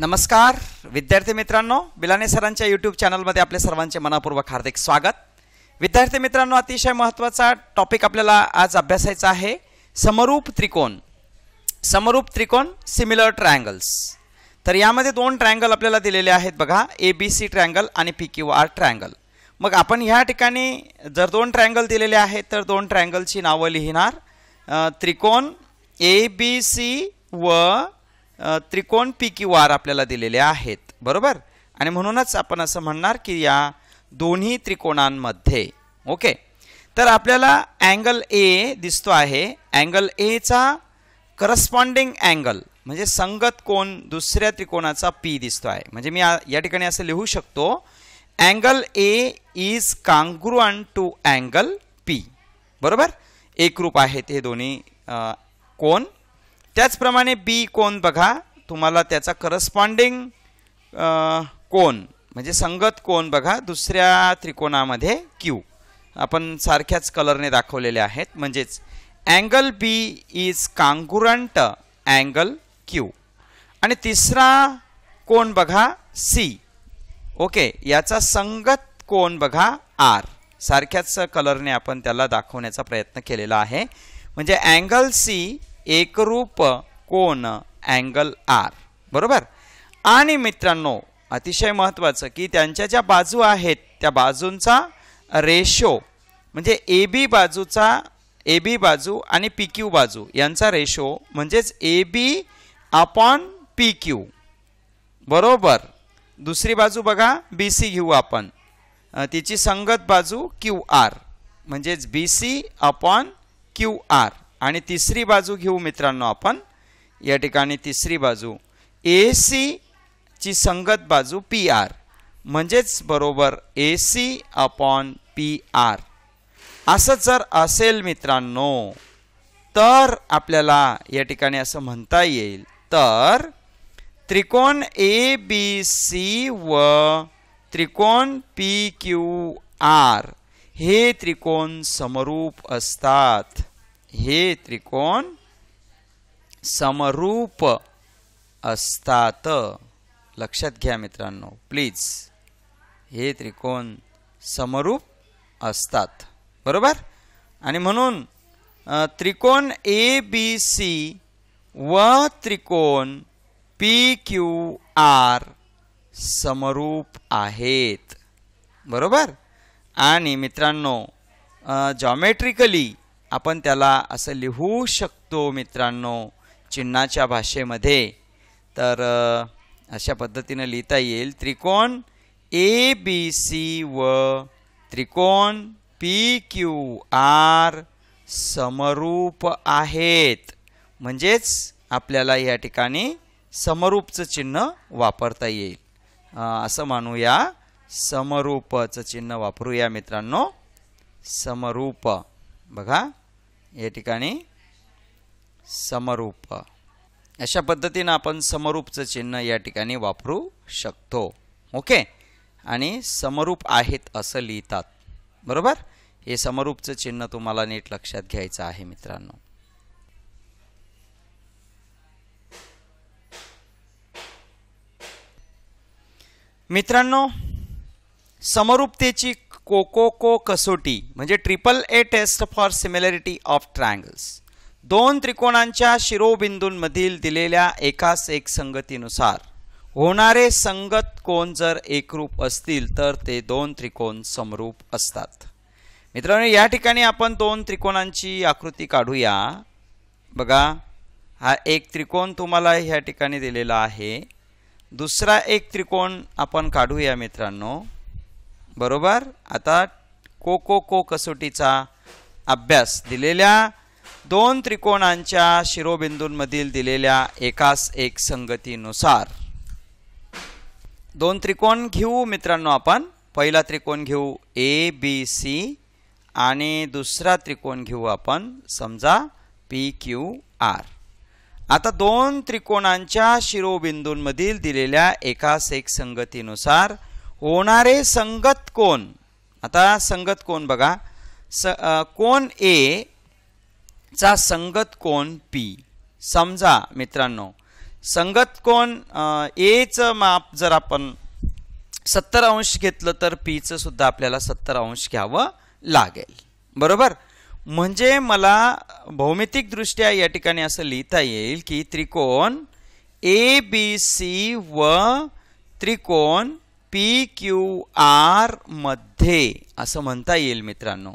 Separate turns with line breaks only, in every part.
नमस्कार विद्यार्थी मित्रांनो बिलाने सरांच्या यूट्यूब चॅनलमध्ये आपल्या सर्वांचे मनापूर्वक हार्दिक स्वागत विद्यार्थी मित्रांनो अतिशय महत्त्वाचा टॉपिक आपल्याला आज अभ्यासायचा आहे समरूप त्रिकोण समरूप त्रिकोण सिमिलर ट्रायंगल्स तर यामध्ये दोन ट्रायंगल आपल्याला दिलेले आहेत बघा ए बी सी ट्रायंगल आणि पी क्यू आर ट्रायंगल मग आपण ह्या ठिकाणी जर दोन ट्रायंगल दिलेले आहेत तर दोन ट्रायंगलची नावं लिहिणार त्रिकोण ए बी सी व त्रिकोण पी की वार आपल्याला दिलेले आहेत बरोबर आणि म्हणूनच आपण असं म्हणणार की या दोन्ही त्रिकोणांमध्ये ओके तर आपल्याला अँगल ए दिसतो आहे अँगल एचा करस्पॉन्डिंग अँगल म्हणजे संगत कोण दुसऱ्या त्रिकोणाचा पी दिसतो आहे म्हणजे मी या ठिकाणी असं लिहू शकतो angle A is congruent to angle P बरोबर एक रूप आहेत हे दोन्ही कोण त्याचप्रमाणे बी कोण बघा तुम्हाला त्याचा करस्पॉन्डिंग कोण म्हणजे संगत कोण बघा दुसऱ्या त्रिकोणामध्ये क्यू आपण सारख्याच कलरने दाखवलेले आहेत म्हणजेच angle B is congruent angle Q आणि तिसरा कोण बघा सी ओके याचा संगत कोण बघा आर सारख्याच कलरने आपण त्याला दाखवण्याचा प्रयत्न केलेला आहे म्हणजे अँगल सी एकरूप कोण अँगल आर बरोबर आणि मित्रांनो अतिशय महत्त्वाचं की त्यांच्या ज्या बाजू आहेत त्या बाजूंचा रेशो म्हणजे ए बी बाजूचा ए बी बाजू आणि पी क्यू बाजू यांचा रेशो म्हणजेच A B upon P Q बरोबर दुसरी बाजू बघा बी सी घेऊ आपण तिची संगत बाजू क्यू आर म्हणजेच B C upon Q R आणि तिसरी बाजू घेऊ मित्रांनो आपण या ठिकाणी तिसरी बाजू ए ची संगत बाजू पी आर म्हणजेच बरोबर A C upon P R असं जर असेल मित्रांनो तर आपल्याला या ठिकाणी असं म्हणता येईल तर त्रिकोण ए बी सी व त्रिकोण पी क्यू आर हे त्रिकोण समरूप असतात हे त्रिकोण समरूप असतात लक्षात घ्या मित्रांनो प्लीज हे त्रिकोण समरूप असतात बरोबर आणि म्हणून त्रिकोण ए बी सी व त्रिकोण पी क्यू आर समरूप आहेत बरोबर आणि मित्रांनो जॉमेट्रिकली आपण त्याला असं लिहू शकतो मित्रांनो चिन्हाच्या भाषेमध्ये तर अशा पद्धतीनं लिहिता येईल त्रिकोण ए बी सी व त्रिकोण पी क्यू आर समरूप आहेत म्हणजेच आपल्याला या ठिकाणी समरूपचं चिन्ह वापरता येईल असं मानूया समरूपचं चिन्ह वापरूया मित्रांनो समरूप बघा या ठिकाणी समरूप अशा पद्धतीनं आपण समरूपचं चिन्ह या ठिकाणी वापरू शकतो ओके आणि समरूप आहेत असं लिहितात बरोबर हे समरूपचं चिन्ह तुम्हाला नीट लक्षात घ्यायचं आहे मित्रांनो मित्रांनो समरूपतेची कोको को कसोटी म्हणजे triple A test for similarity of triangles दोन त्रिकोणांच्या शिरोबिंदूंमधील दिलेल्या एकाच एक संगतीनुसार होणारे संगत कोण जर एकरूप असतील तर ते दोन त्रिकोण समरूप असतात मित्रांनो या ठिकाणी आपण दोन त्रिकोणांची आकृती काढूया बघा हा एक त्रिकोण तुम्हाला ह्या ठिकाणी दिलेला आहे दुसरा एक त्रिकोण आपण काढूया मित्रांनो बरोबर आता कोको को को कसोटीचा अभ्यास दिलेल्या दोन त्रिकोणांच्या शिरोबिंदूंमधील दिलेल्या एकास एक संगतीनुसार दोन त्रिकोण घेऊ मित्रांनो आपण पहिला त्रिकोण घेऊ ए बी सी आणि दुसरा त्रिकोण घेऊ आपण समजा पी क्यू आर आता दोन त्रिकोणांच्या शिरोबिंदूंमधील दिलेल्या एकास एक संगतीनुसार होणारे संगत कोण आता संगत कोण बघा स कोण ए चा संगत कोण पी समजा मित्रांनो संगत कोण एचं माप जर आपण सत्तर अंश घेतलं तर पीचं सुद्धा आपल्याला सत्तर अंश घ्यावं लागेल बरोबर म्हणजे मला भौमितिकदृष्ट्या या ठिकाणी असं लिहिता येईल की त्रिकोण ए बी सी व त्रिकोण पी क्यू आर मध्ये असं म्हणता येईल मित्रांनो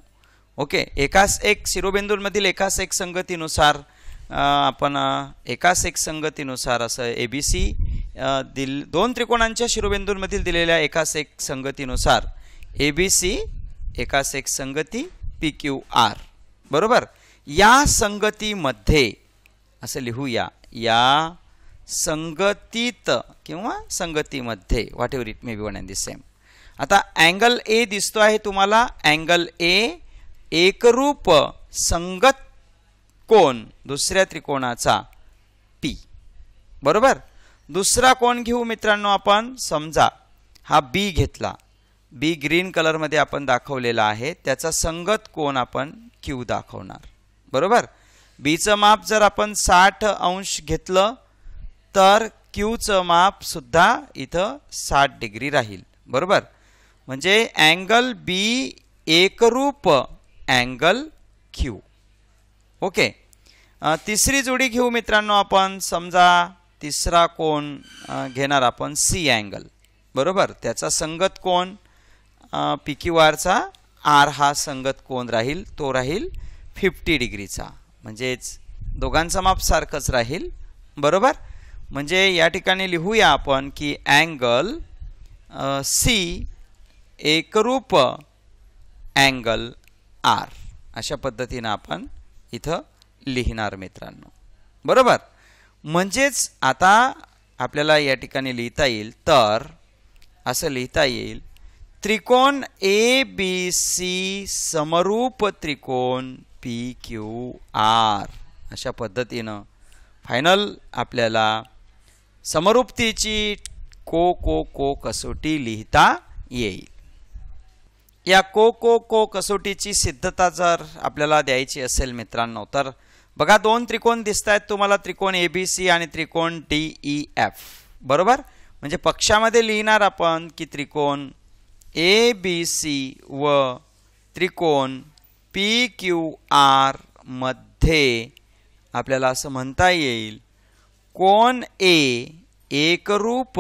ओके एकाच एक शिरोबिंदूंमधील एकाच एक संगतीनुसार आपण एकाच एक संगतीनुसार असं ए बी सी दिल दोन त्रिकोणांच्या शिरोबिंदूंमधील दिलेल्या एकाच एक संगतीनुसार ए बी सी एकाच एक संगती पी क्यू आर बरोबर या संगतीमध्ये असं लिहूया या संगतीत किंवा संगतीमध्ये whatever it may be one and the same आता अँगल ए दिसतो आहे तुम्हाला अँगल ए एकरूप संगत कोण दुसऱ्या त्रिकोणाचा पी बरोबर दुसरा कोण घेऊ मित्रांनो आपण समजा हा बी घेतला बी ग्रीन कलरमध्ये आपण दाखवलेला आहे त्याचा संगत कोण आपण क्यू दाखवणार बरोबर बीचं माप जर आपण साठ अंश घेतलं तर क्यूचं माप सुद्धा इथं साठ डिग्री राहील बरोबर म्हणजे अँगल बी एकरूप अँगल क्यू ओके तिसरी जोडी घेऊ मित्रांनो आपण समजा तिसरा कोण घेणार आपण सी अँगल बरोबर त्याचा संगत कोण पी क्यू आरचा आर हा संगत कोण राहील तो राहील फिफ्टी डिग्रीचा म्हणजेच दोघांचं माप सारखंच राहील बरोबर म्हणजे या ठिकाणी लिहूया आपण की अँगल सी एकरूप अँगल आर अशा पद्धतीनं आपण इथं लिहिणार मित्रांनो बरोबर म्हणजेच आता आपल्याला या ठिकाणी लिहिता येईल तर असं लिहिता येईल त्रिकोण ए बी सी समरूप त्रिकोण पी क्यू आर अशा पद्धतीनं फायनल आपल्याला समरूपतेची को को को कसोटी लिहिता येईल या को को को कसोटीची सिद्धता जर आपल्याला द्यायची असेल मित्रांनो तर बघा दोन त्रिकोण दिसत आहेत तुम्हाला त्रिकोण ए बी सी आणि त्रिकोण डी ई एफ बरोबर म्हणजे पक्षामध्ये लिहिणार आपण की त्रिकोण ए बी सी व त्रिकोण पी क्यू मध्ये आपल्याला असं म्हणता येईल कोण ए एकरूप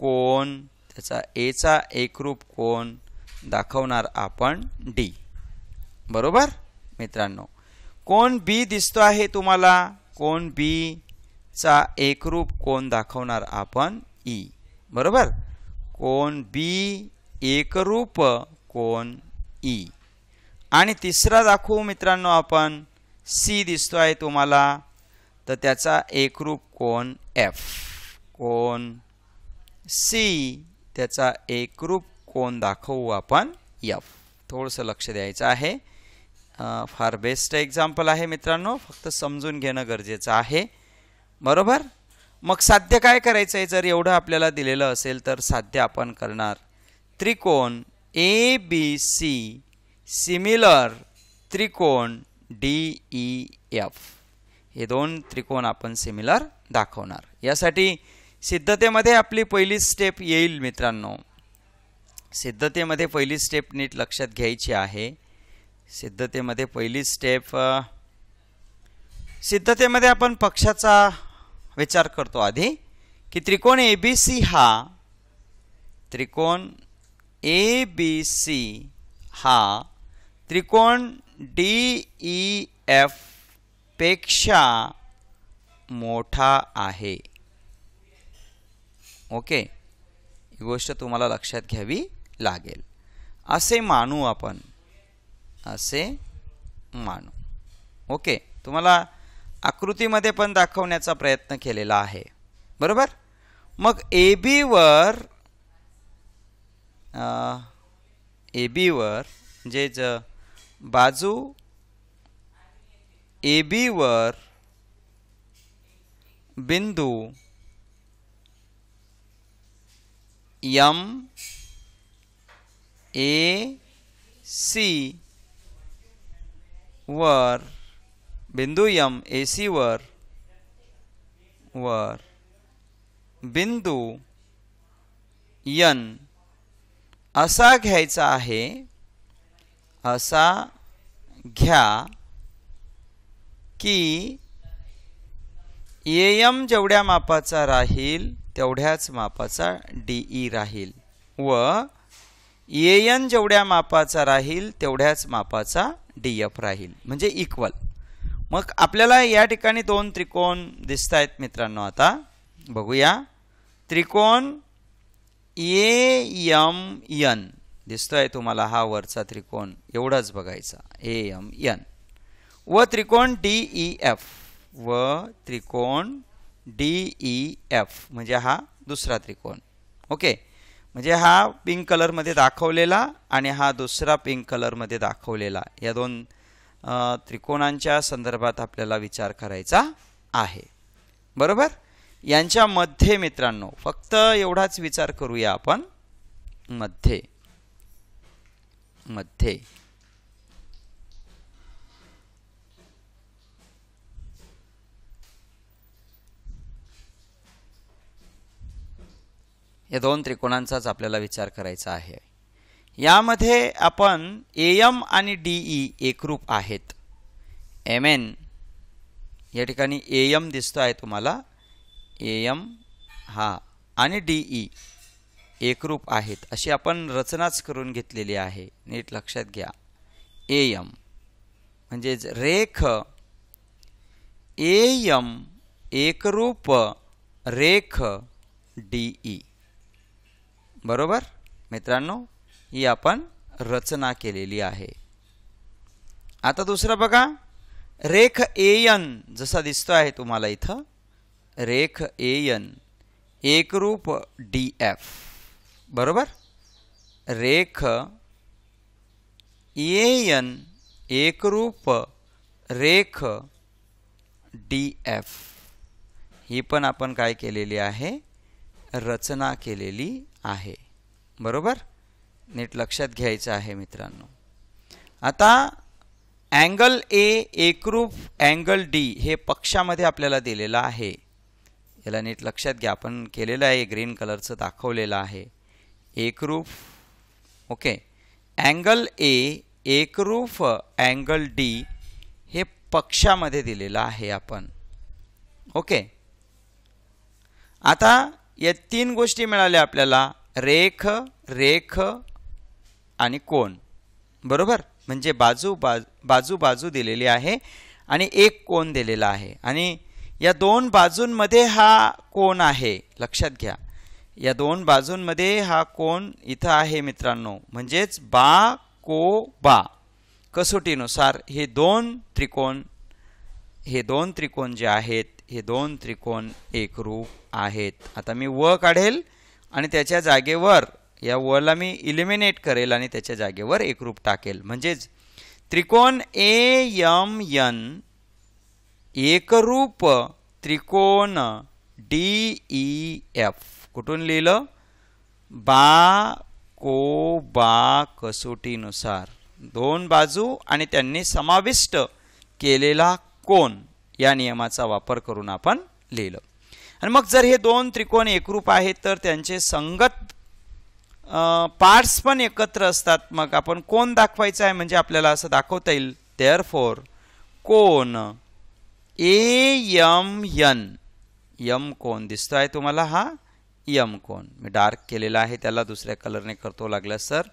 कोण त्याचा एचा एकरूप कोण दाखवणार आपण डी बरोबर मित्रांनो कोण बी दिसतो आहे तुम्हाला कोण बी चा एकरूप कोण दाखवणार आपण ई बरोबर कोण बी एकरूप कोण ई आणि तिसरा दाखवू मित्रांनो आपण सी दिसतो आहे तुम्हाला तर त्याचा एकरूप कोण एफ कोण सी त्याचा एकरूप कोण दाखवू आपण यफ थोडंसं लक्ष द्यायचं आहे फार बेस्ट एक्झाम्पल आहे मित्रांनो फक्त समजून घेणं गरजेचं आहे बरोबर मग साध्य काय करायचं आहे जर एवढं आपल्याला दिलेलं असेल तर साध्य आपण करणार त्रिकोण ए बी सी सिमिलर त्रिकोण डी ई एफ हे दोन त्रिकोण आपण सिमिलर दाखवणार यासाठी सिद्धतेमध्ये आपली पहिली स्टेप येईल मित्रांनो सिद्धतेमध्ये पहिली स्टेप नीट लक्षात घ्यायची आहे सिद्धतेमध्ये पहिली स्टेप सिद्धतेमध्ये आपण पक्षाचा विचार करतो आधी की त्रिकोण ए बी सी हा त्रिकोण ए बी सी हा त्रिकोण डी ई एफ पेक्षा मोठा आहे ओके ही गोष्ट तुम्हाला लक्षात घ्यावी लागेल असे मानू आपण असे मानू ओके तुम्हाला आकृतीमध्ये पण दाखवण्याचा प्रयत्न केलेला आहे बरोबर मग ए बीवर ए बीवर ज बाजू ए बी वर बिंदु यम ए सी वर बिंदु यम ए सी वर वर बिंदू यन असा घ्यायचा असा घ्या की एम जेवढ्या मापाचा राहील तेवढ्याच मापाचा डी ई राहील व एन जेवढ्या मापाचा राहील तेवढ्याच मापाचा डी एफ राहील म्हणजे इक्वल मग आपल्याला या ठिकाणी दोन त्रिकोण दिसत आहेत मित्रांनो आता बघूया त्रिकोण एम एन दिसतोय तुम्हाला हा वरचा त्रिकोण एवढाच बघायचा एम एन व त्रिकोण डी ई एफ व त्रिकोण डी ई एफ म्हणजे हा दुसरा त्रिकोण ओके म्हणजे हा पिंक कलरमध्ये दाखवलेला आणि हा दुसरा पिंक कलरमध्ये दाखवलेला या दोन त्रिकोणांच्या संदर्भात आपल्याला विचार करायचा आहे बरोबर मध्ये मित्रांनो फक्त एवढाच विचार करूया आपण मध्ये मध्ये या दोन त्रिकोणांचाच आपल्याला विचार करायचा आहे यामध्ये आपण ए एम आणि डी ई e एकरूप आहेत एम एन या ठिकाणी ए एम दिसतो आहे तुम्हाला ए एम हा आणि डी ई e एकरूप आहेत अशी आपण रचनाच करून घेतलेली आहे नीट लक्षात घ्या ए एम म्हणजेच रेख ए एम एकरूप रेख डी ई e बरोबर मित्रांनो ही आपण रचना केलेली आहे आता दुसरं बघा रेख एयन जसा दिसतो आहे तुम्हाला इथं रेख एयन एकरूप डी एफ बरोबर रेख एयन एकरूप रेख डी एफ ही पण आपण काय केलेली आहे रचना केलेली आहे बरोबर नीट लक्षात घ्यायचं आहे मित्रांनो आता अँगल ए एकरूप अँगल डी हे पक्षामध्ये आपल्याला दिलेलं आहे याला नीट लक्षात घ्या आपण केलेलं आहे ग्रीन कलरचं दाखवलेलं आहे एकरूप ओके अँगल ए एकरूप अँगल डी हे पक्षामध्ये दिलेलं आहे आपण ओके आता या तीन गोष्टी मिळाल्या आपल्याला रेख रेख आणि कोण बरोबर म्हणजे बाजू बाजू बाजू बाजू दिलेली आहे आणि एक कोण दिलेला आहे आणि या दोन बाजूंमध्ये हा कोण आहे लक्षात घ्या या दोन बाजूंमध्ये हा कोण इथं आहे मित्रांनो म्हणजेच बा को बा कसोटीनुसार हे दोन त्रिकोण हे दोन त्रिकोण जे आहेत हे दोन त्रिकोण एकरूप आहेत आता मी व काढेल आणि त्याच्या जागेवर या वला मी इलिमिनेट करेल आणि त्याच्या जागेवर एक रूप टाकेल म्हणजेच त्रिकोण ए यम यन एकरूप त्रिकोण डी ई एफ कुठून लिहिलं बा को बा कसोटीनुसार दोन बाजू आणि त्यांनी समाविष्ट केलेला कोण या नियमाचा वापर करून आपण लिहिलं आणि मग जर हे दोन त्रिकोण एकरूप आहेत तर त्यांचे संगत पार्ट्स पण एकत्र असतात मग आपण कोण दाखवायचं आहे म्हणजे आपल्याला असं दाखवता येईल देअर फोर कोण ए यम यन यम कोण दिसतो आहे तुम्हाला हा यम कोण मी डार्क केलेला आहे त्याला दुसऱ्या कलरने करतो लागला सर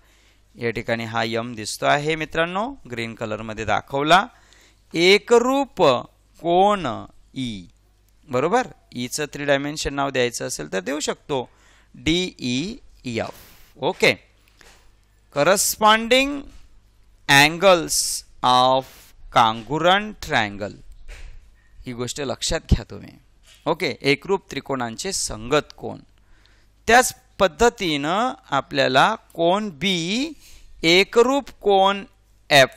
या ठिकाणी हा यम दिसतो आहे मित्रांनो ग्रीन कलरमध्ये दाखवला एकरूप कोण ई बरोबर ईचं थ्री डायमेन्शन नाव द्यायचं असेल तर देऊ शकतो D E F okay corresponding angles of congruent triangle ही गोष्ट लक्षात घ्या तुम्ही ओके एकरूप त्रिकोणांचे संगत कोण त्याच पद्धतीनं आपल्याला कोण बी एकरूप कोण एफ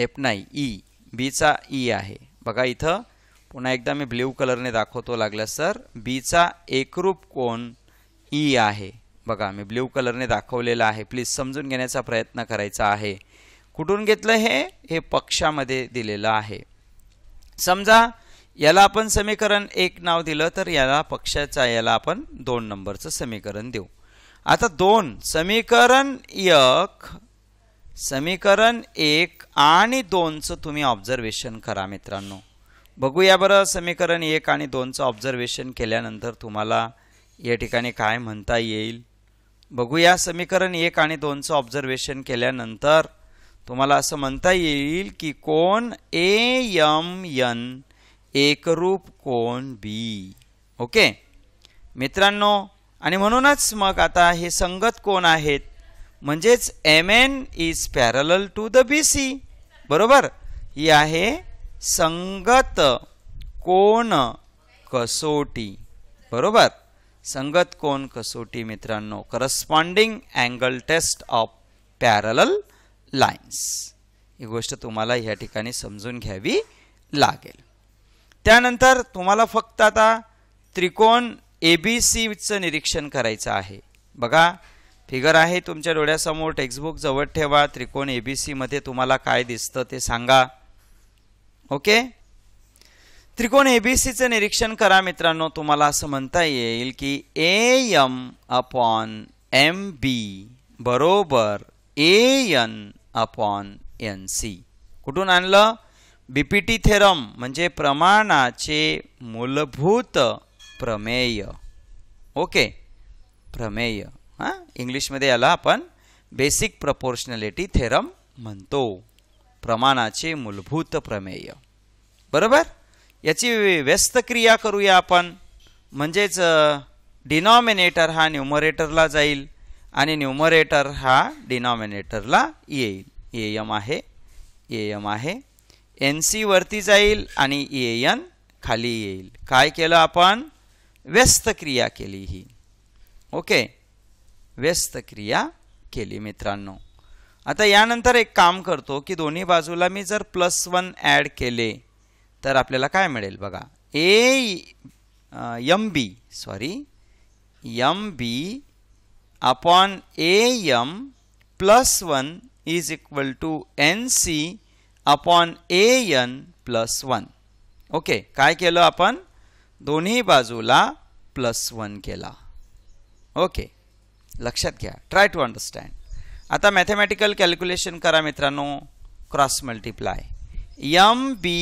एफ नाही ई e. बीचा ई e आहे बघा इथं पुन्हा एकदा मी ब्ल्यू कलरने दाखवतो लागल्यास सर बीचा एकरूप कोण ई e आहे बघा मी ब्ल्यू कलरने दाखवलेला आहे प्लीज समजून घेण्याचा प्रयत्न करायचा आहे कुठून घेतलं हे हे पक्षामध्ये दिलेलं आहे समजा याला आपण समीकरण एक नाव दिलं तर याला पक्षाचा याला आपण दोन नंबरचं समीकरण देऊ आता दोन समीकरण एक समीकरण एक आणि दोनचं तुम्ही ऑब्झर्वेशन करा मित्रांनो बघूया बरं समीकरण एक आणि दोनचं ऑब्झर्वेशन केल्यानंतर तुम्हाला या ठिकाणी काय म्हणता येईल बघूया समीकरण एक आणि दोनचं ऑब्झर्वेशन केल्यानंतर तुम्हाला असं म्हणता येईल की कोण ए यम यन एकरूप कोण बी ओके मित्रांनो आणि म्हणूनच मग आता हे संगत कोण आहेत म्हणजेच M N is parallel to the B C बरोबर ही आहे संगत कोण कसोटी बरोबर संगत कोण कसोटी मित्रांनो corresponding angle test of parallel lines ही गोष्ट तुम्हाला या ठिकाणी समजून घ्यावी लागेल त्यानंतर तुम्हाला फक्त आता त्रिकोण ए बी सीचं निरीक्षण करायचं आहे बघा फिगर आहे तुमच्या डोळ्यासमोर टेक्स्टबुक जवळ ठेवा त्रिकोण ए बी सीमध्ये तुम्हाला काय दिसतं ते सांगा ओके त्रिकोण ए बी सीचं निरीक्षण करा मित्रांनो तुम्हाला असं म्हणता येईल की A M upon M B बरोबर A N upon N C कुठून आणलं बीपीटी थेरम म्हणजे प्रमाणाचे मूलभूत प्रमेय ओके प्रमेय हां इंग्लिशमध्ये याला आपण बेसिक प्रपोर्शनॅलिटी थेरम म्हणतो प्रमाणाचे मूलभूत प्रमेय बरोबर याची व्यस्त क्रिया करूया आपण म्हणजेच डिनॉमिनेटर हा न्युमरेटरला जाईल आणि न्युमरेटर हा डिनॉमिनेटरला येईल ए एम आहे ए एम आहे एन वरती जाईल आणि ए एन खाली येईल काय केलं आपण व्यस्त क्रिया केली ही ओके व्यस्त क्रिया केली मित्रांनो आता यानंतर एक काम करतो की दोन्ही बाजूला मी जर प्लस वन ॲड केले तर आपल्याला काय मिळेल बघा A M B sorry M B upon A M plus one is equal to N C upon A N plus one okay काय केलं आपण दोन्ही बाजूला प्लस वन केला ओके लक्षा घया ट्राय टू अंडरस्टैंड आता मैथमेटिकल कैलक्युलेशन करा मित्रों cross multiply M B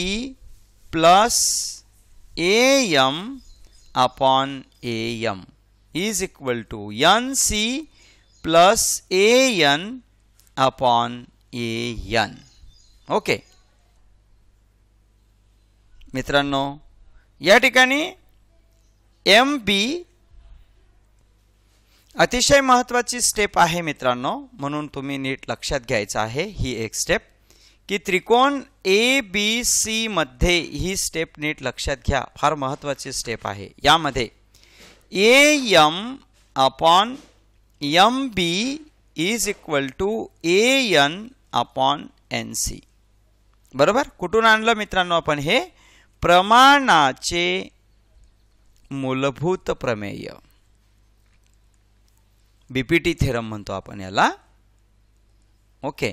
plus A M upon A M is equal to N C plus A N upon A N okay मित्रांनो या एम बी अतिशय महत्त्वाची स्टेप आहे मित्रांनो म्हणून तुम्ही नीट लक्षात घ्यायचं आहे ही एक स्टेप की त्रिकोण ए बी सीमध्ये ही स्टेप नीट लक्षात घ्या फार महत्त्वाची स्टेप आहे यामध्ये A M upon M B is equal to A N upon N C बरोबर कुठून आणलं मित्रांनो आपण हे प्रमाणाचे मूलभूत प्रमेय बीपीटी थेरम म्हणतो आपण याला ओके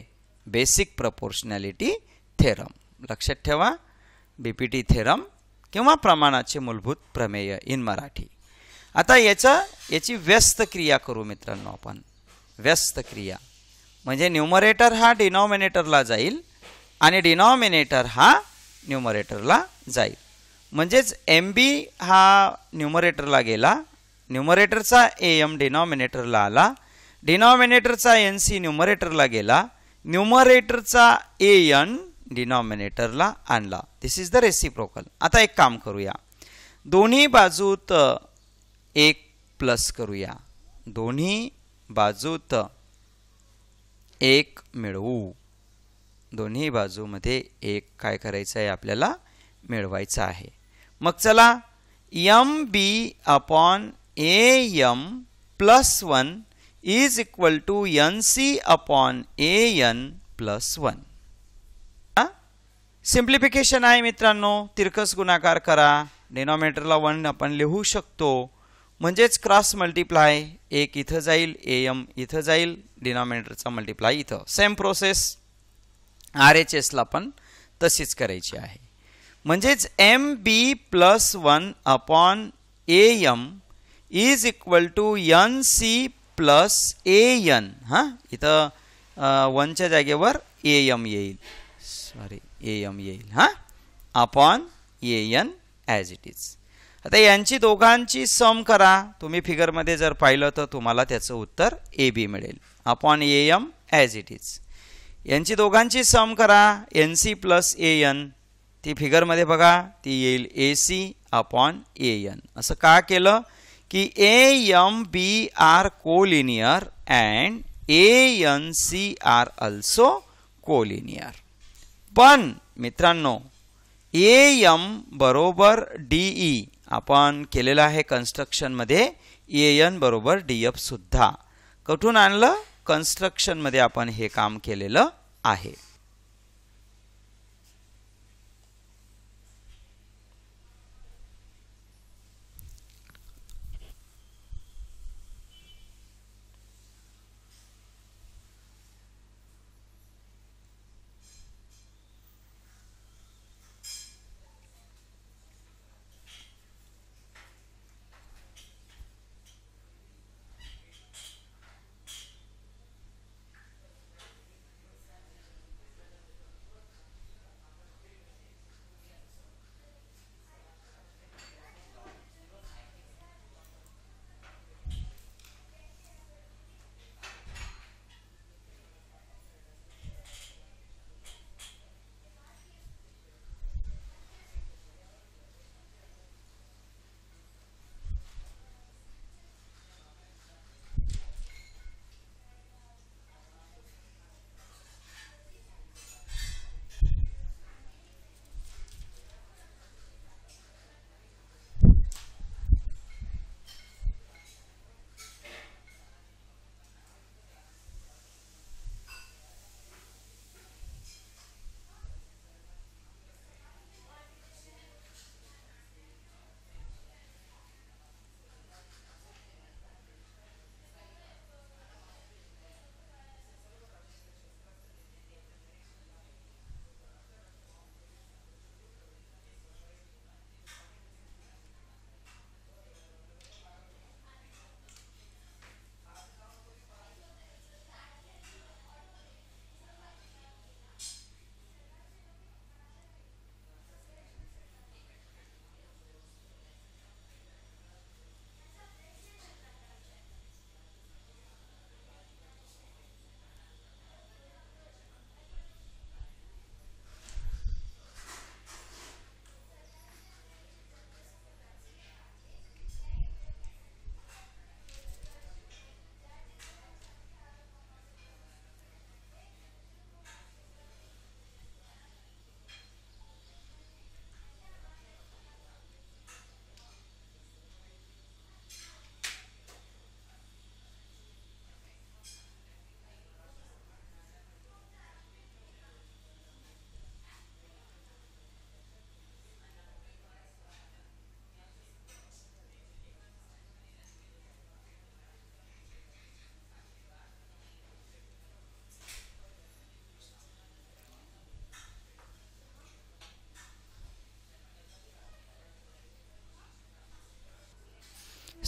बेसिक प्रपोर्शनॅलिटी थेरम लक्षात ठेवा बीपीटी थेरम किंवा प्रमाणाचे मूलभूत प्रमेय इन मराठी आता याचा याची व्यस्त क्रिया करू मित्रांनो आपण व्यस्त क्रिया म्हणजे न्युमरेटर हा डिनॉमिनेटरला जाईल आणि डिनॉमिनेटर हा न्यूमरेटरला जाईल म्हणजेच एम बी हा न्युमरेटरला गेला न्युमरेटरचा ए एम डिनॉमिनेटरला आला डिनॉमिनेटरचा एन सी न्युमरेटरला गेला न्युमरेटरचा ए एन डिनॉमिनेटरला आणला दिस इज द रेसिप्रोकल आता एक काम करूया दोन्ही बाजूत एक प्लस करूया दोन्ही बाजूत एक मिळवू दोन्ही बाजूमध्ये एक काय करायचं आहे आपल्याला मिळवायचं आहे मग चला M B upon am plus 1 is equal to nc upon an plus 1. Simplification आहे मित्रांनो तिरकस गुणाकार करा डेनॉमिनेटरला वन आपण लिहू शकतो म्हणजेच क्रॉस मल्टिप्लाय एक इथं जाईल ए एम इथं जाईल डिनॉमिनेटरचा मल्टिप्लाय इथं सेम प्रोसेस आर एच एसला पण तशीच करायची आहे म्हणजेच M B plus one upon A M is equal to N C plus A N हां इथं वनच्या जागेवर ए एम येईल सॉरी ए एम येईल हां upon A N as it is आता यांची दोघांची सम करा तुम्ही फिगरमध्ये जर पाहिलं तर तुम्हाला त्याचं उत्तर ए बी मिळेल upon A M as it is यांची दोघांची सम करा N C plus A N ती फिगरमध्ये बघा ती येईल A C upon A N असं का केलं की A M B R collinear and A N C are also collinear पण मित्रांनो ए यम बरोबर ई e आपण केलेलं आहे कन्स्ट्रक्शनमध्ये ए एन बरोबर डी एफ सुद्धा कुठून आणलं कन्स्ट्रक्शनमध्ये आपण हे काम केलेलं आहे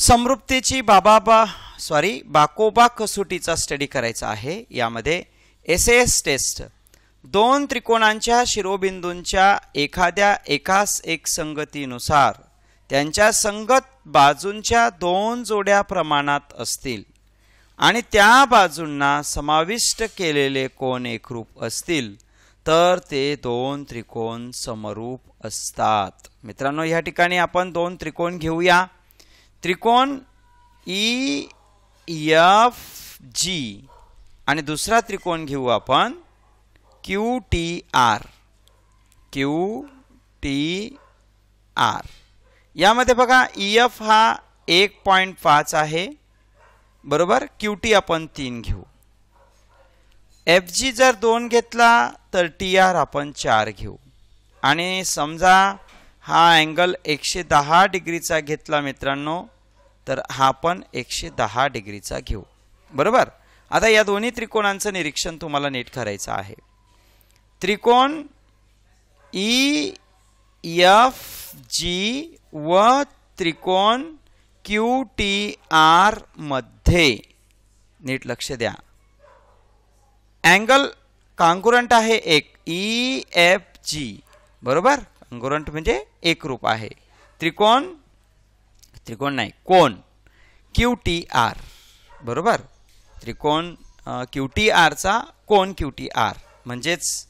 समृप्तीची बा सॉरी बाकोबा कसोटीचा स्टडी करायचा आहे यामध्ये एस एस टेस्ट दोन त्रिकोणांच्या शिरोबिंदूंच्या एखाद्या एकास एक संगतीनुसार त्यांच्या संगत बाजूंच्या दोन जोड्या प्रमाणात असतील आणि त्या बाजूंना समाविष्ट केलेले कोण एकरूप असतील तर ते दोन त्रिकोण समरूप असतात मित्रांनो या ठिकाणी आपण दोन त्रिकोण घेऊया त्रिकोण ई एफ जी आणि दुसरा त्रिकोण घेऊ आपण Q T R Q T R यामध्ये बघा ई e एफ हा एक पॉईंट पाच आहे बरोबर क्यू टी आपण तीन घेऊ एफ जी जर दोन घेतला तर टी आर आपण चार घेऊ आणि समजा हा अँगल एकशे दहा डिग्रीचा घेतला मित्रांनो तर हा पण एकशे दहा डिग्रीचा घेऊ बरोबर आता या दोन्ही त्रिकोणांचं निरीक्षण तुम्हाला नीट करायचं आहे त्रिकोण ई एफ जी व त्रिकोण क्यू टी आर मध्ये नीट लक्ष द्या अँगल कांकुरंट आहे एक ई एफ जी बरोबर गोरंट म्हणजे एक रूप आहे त्रिकोण त्रिकोण नाही कोण क्यू टी आर बरोबर त्रिकोण क्यू टी आरचा कोण क्यू टी आर म्हणजेच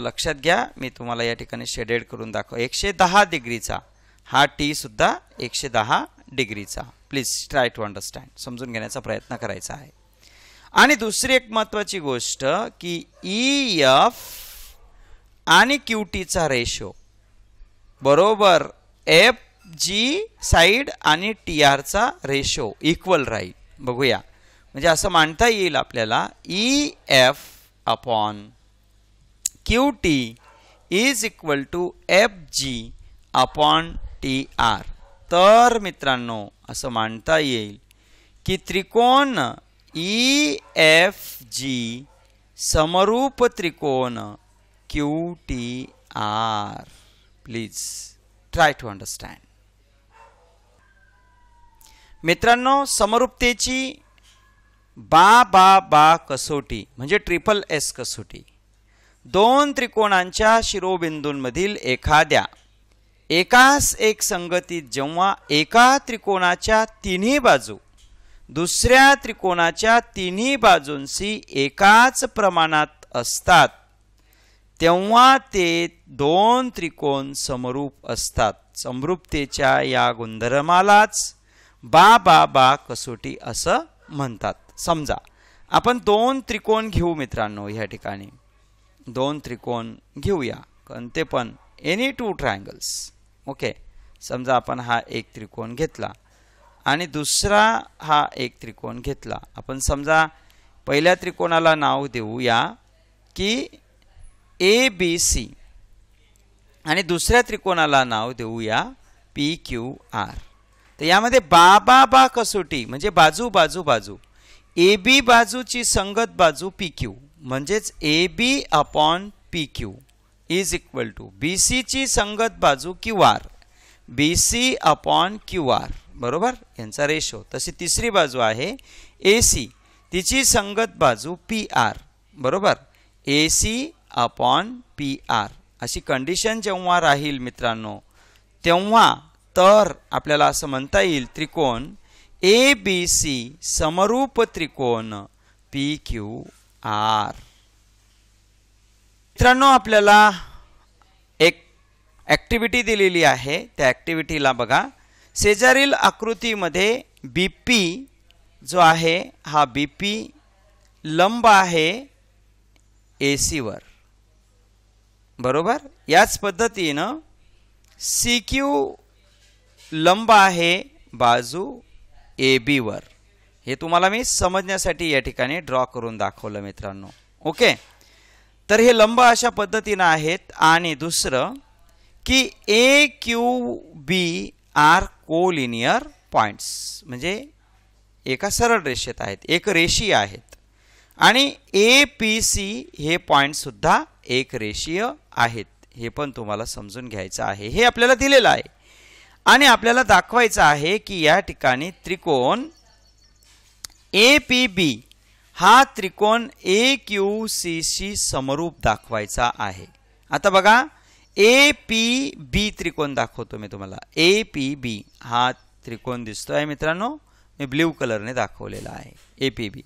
लक्षात घ्या मी तुम्हाला या ठिकाणी शेडेड करून दाखव एकशे दहा डिग्रीचा हा टी सुद्धा एकशे दहा डिग्रीचा प्लीज ट्राय टू अंडरस्टँड समजून घेण्याचा प्रयत्न करायचा आहे आणि दुसरी एक महत्त्वाची गोष्ट की ई e एफ आणि क्यू टीचा रेशो बरोबर एफ जी साईड आणि टी आरचा रेशो इक्वल राहील बघूया म्हणजे असं मानता येईल आपल्याला E F upon Q T is equal to F G upon T R तर मित्रांनो असं मांडता येईल की त्रिकोण ई एफ जी समरूप त्रिकोण Q T R please try to understand मित्रांनो समरूपतेची बा बा बा कसोटी म्हणजे ट्रिपल एस कसोटी दोन त्रिकोणांच्या शिरोबिंदूंमधील एखाद्या एकास एक संगतीत जेव्हा एका त्रिकोणाच्या तिन्ही बाजू दुसऱ्या त्रिकोणाच्या तिन्ही बाजूंशी एकाच प्रमाणात असतात तेव्हा ते दोन त्रिकोण समरूप असतात समरूपतेच्या या गुणधर्मालाच बा बा बा कसोटी असं म्हणतात समजा आपण दोन त्रिकोण घेऊ मित्रांनो ह्या ठिकाणी दोन त्रिकोण घेऊया कारण ते पण एनी टू ट्रायंगल्स ओके समजा आपण हा एक त्रिकोण घेतला आणि दुसरा हा एक त्रिकोण घेतला आपण समजा पहिल्या त्रिकोणाला नाव देऊया की ए बी सी आणि दुसऱ्या त्रिकोणाला नाव देऊया पी क्यू आर तर यामध्ये बाबा बा कसोटी म्हणजे बाजू बाजू बाजू ए बी बाजूची संगत बाजू पी क्यू म्हणजेच A B upon P Q is equal to B सीची संगत बाजू Q R B C upon Q R बरोबर यांचा रेशो तशी तिसरी बाजू आहे ए सी तिची संगत बाजू पी आर बरोबर A C upon P R अशी कंडिशन जेव्हा राहील मित्रांनो तेव्हा तर आपल्याला असं म्हणता येईल त्रिकोण ए बी सी समरूप त्रिकोण पी क्यू आर मित्रांनो आपल्याला एक ॲक्टिव्हिटी दिलेली आहे त्या ॲक्टिव्हिटीला बघा शेजारील आकृतीमध्ये बी पी जो आहे हा बी पी लंब आहे ए सीवर बरोबर याच पद्धतीनं सी क्यू लंब आहे बाजू ए बीवर हे तुम्हाला मी समजण्यासाठी या ठिकाणी ड्रॉ करून दाखवलं मित्रांनो ओके तर हे लंब अशा पद्धतीनं आहेत आणि दुसरं की A Q B R collinear points म्हणजे एका सरळ रेषेत आहेत एक रेषीय आहेत आणि ए पी सी हे पॉइंटसुद्धा एक रेषीय आहेत हे पण तुम्हाला समजून घ्यायचं आहे हे आपल्याला दिलेलं आहे आणि आपल्याला दाखवायचं आहे की या ठिकाणी त्रिकोण ए पी बी हा त्रिकोण ए क्यू सी सी समरूप दाखवायचा आहे आता बघा ए पी बी त्रिकोण दाखवतो मी तुम्हाला ए पी बी हा त्रिकोण दिसतो आहे मित्रांनो मी ब्ल्यू कलरने दाखवलेला आहे ए पी बी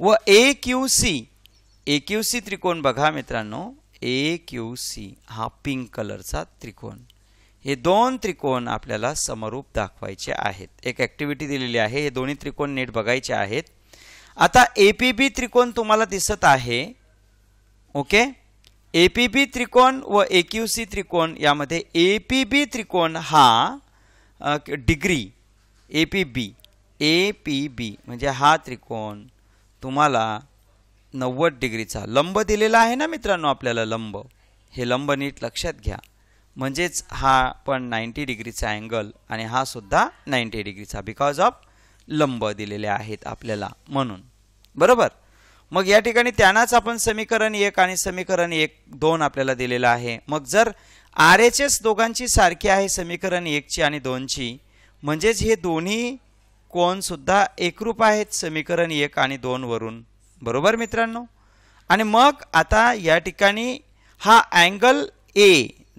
व A Q C A Q C त्रिकोण बघा मित्रांनो ए क्यू सी हा पिंक कलरचा त्रिकोण हे दोन त्रिकोण आपल्याला समरूप दाखवायचे आहेत एक ॲक्टिव्हिटी दिलेली आहे हे दोन्ही त्रिकोण नीट बघायचे आहेत आता ए पी बी त्रिकोण तुम्हाला दिसत आहे ओके ए पी बी त्रिकोण व ए क्यू सी त्रिकोण यामध्ये ए पी बी त्रिकोण हा degree A P B A P B म्हणजे हा त्रिकोण तुम्हाला नव्वद डिग्रीचा लंब दिलेला आहे ना मित्रांनो आपल्याला लंब हे लंब नीट लक्षात घ्या म्हणजेच हा पण नाईंटी डिग्रीचा अँगल आणि हा सुद्धा नाईंटी डिग्रीचा बिकॉज ऑफ लंब दिलेले आहेत आपल्याला म्हणून बरोबर मग या ठिकाणी त्यांनाच आपण समीकरण एक आणि समीकरण एक दोन आपल्याला दिलेलं आहे मग जर आर एच एस दोघांची सारखी आहे समीकरण एकची आणि दोनची म्हणजेच हे दोन्ही सुद्धा एकरूप आहेत समीकरण एक आणि दोनवरून बरोबर मित्रांनो आणि मग आता या ठिकाणी हा अँगल ए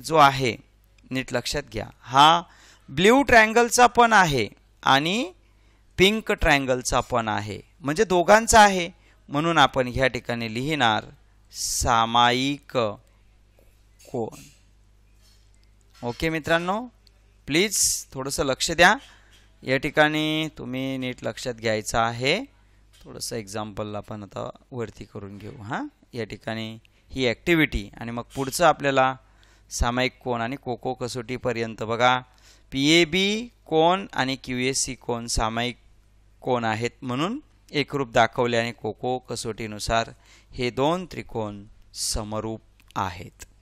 जो आहे नीट लक्षात घ्या हा ब्ल्यू ट्रँगलचा पण आहे आणि पिंक ट्रँगलचा पण आहे म्हणजे दोघांचा आहे म्हणून आपण ह्या ठिकाणी लिहिणार सामायिक कोण ओके मित्रांनो प्लीज थोडंसं लक्ष द्या या ठिकाणी तुम्ही नीट लक्षात घ्यायचं आहे थोडंसं एक्झाम्पल आपण आता वरती करून घेऊ हां या ठिकाणी ही ॲक्टिव्हिटी आणि मग पुढचं आपल्याला सामायिक कोण आणि कोको कसोटीपर्यंत बघा पी ए बी कोण आणि क्यू एस सी कोण सामायिक कोण आहेत म्हणून एकरूप दाखवले आणि कोको कसोटीनुसार हे दोन त्रिकोण समरूप आहेत